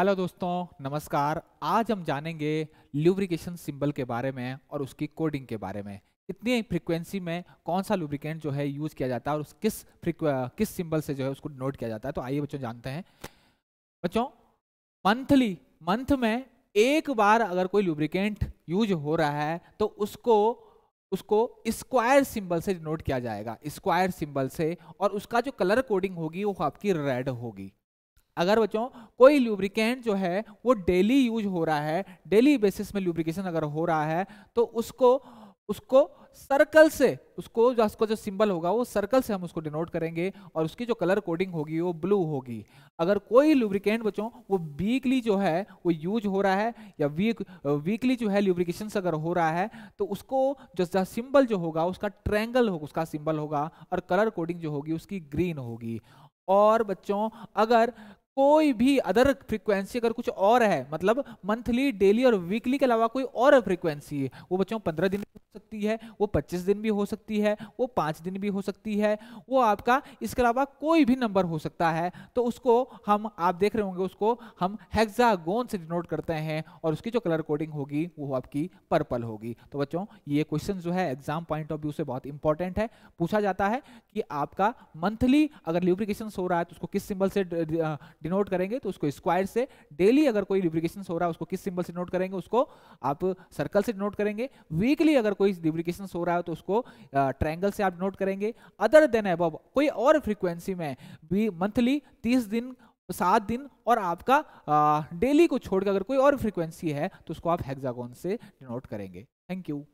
hello दोस्तों नमस्कार आज हम जानेंगे ल्यूब्रिकेशन सिंबल के बारे में और उसकी कोडिंग के बारे में कितनी फ्रीक्वेंसी में कौन सा लुब्रिकेंट जो है यूज़ किया जाता है और उस किस किस सिंबल से जो है उसको नोट किया जाता है तो आइए बच्चों जानते हैं बच्चों मंथली मंथ में एक बार अगर कोई लुब्रिकेंट यूज हो रहा है तो उसको उसको स्क्वायर सिंबल से नोट किया जाएगा स्क्वायर सिंबल से और उसका जो कलर कोडिंग होगी वो आपकी रेड होगी अगर बच्चों कोई लुब्रिकेंट जो है वो डेली यूज हो रहा है डेली बेसिस में लुब्रिकेशन अगर हो रहा है तो उसको उसको सर्कल से उसको जो उसको जो सिंबल होगा वो सर्कल से हम उसको डिनोट करेंगे और उसकी जो कलर कोडिंग होगी वो ब्लू होगी अगर कोई लुब्रिकेंट बच्चों वो वीकली जो है वो यूज हो रहा है या वीक वीकली जो है लुब्रिकेशन अगर हो रहा है तो उसको जो सिंबल जो होगा उसका ट्रैंगल हो उसका सिंबल होगा और कलर कोडिंग जो होगी उसकी ग्रीन होगी और बच्चों अगर कोई भी अदर फ्रीक्वेंसी अगर कुछ और है मतलब मंथली डेली और वीकली के अलावा कोई और फ्रीक्वेंसी है वो बच्चों पंद्रह दिन हो सकती है वो पच्चीस दिन भी हो सकती है वो पाँच दिन भी हो सकती है वो आपका इसके अलावा कोई भी नंबर हो सकता है तो उसको हम आप देख रहे होंगे उसको हम हेक्सागोन से डिनोट करते हैं और उसकी जो कलर कोडिंग होगी वो आपकी पर्पल होगी तो बच्चों ये क्वेश्चन जो है एग्जाम पॉइंट ऑफ व्यू से बहुत इंपॉर्टेंट है पूछा जाता है कि आपका मंथली अगर ल्यूब्रिकेशन हो रहा है तो उसको किस सिंबल से डिनोट करेंगे तो उसको स्क्वायर से डेली अगर कोई लिब्रिकेशन हो रहा है उसको किस सिंबल से डिनोट करेंगे उसको आप सर्कल से डिनोट करेंगे वीकली अगर कोई लिब्रिकेशन हो रहा है तो उसको ट्रैंगल से आप डिनोट करेंगे अदर देन अब कोई और फ्रिक्वेंसी में भी मंथली तीस दिन सात दिन और आपका डेली को छोड़कर अगर कोई और फ्रिक्वेंसी है तो उसको आप हेक्सागोन से डिनोट करेंगे थैंक यू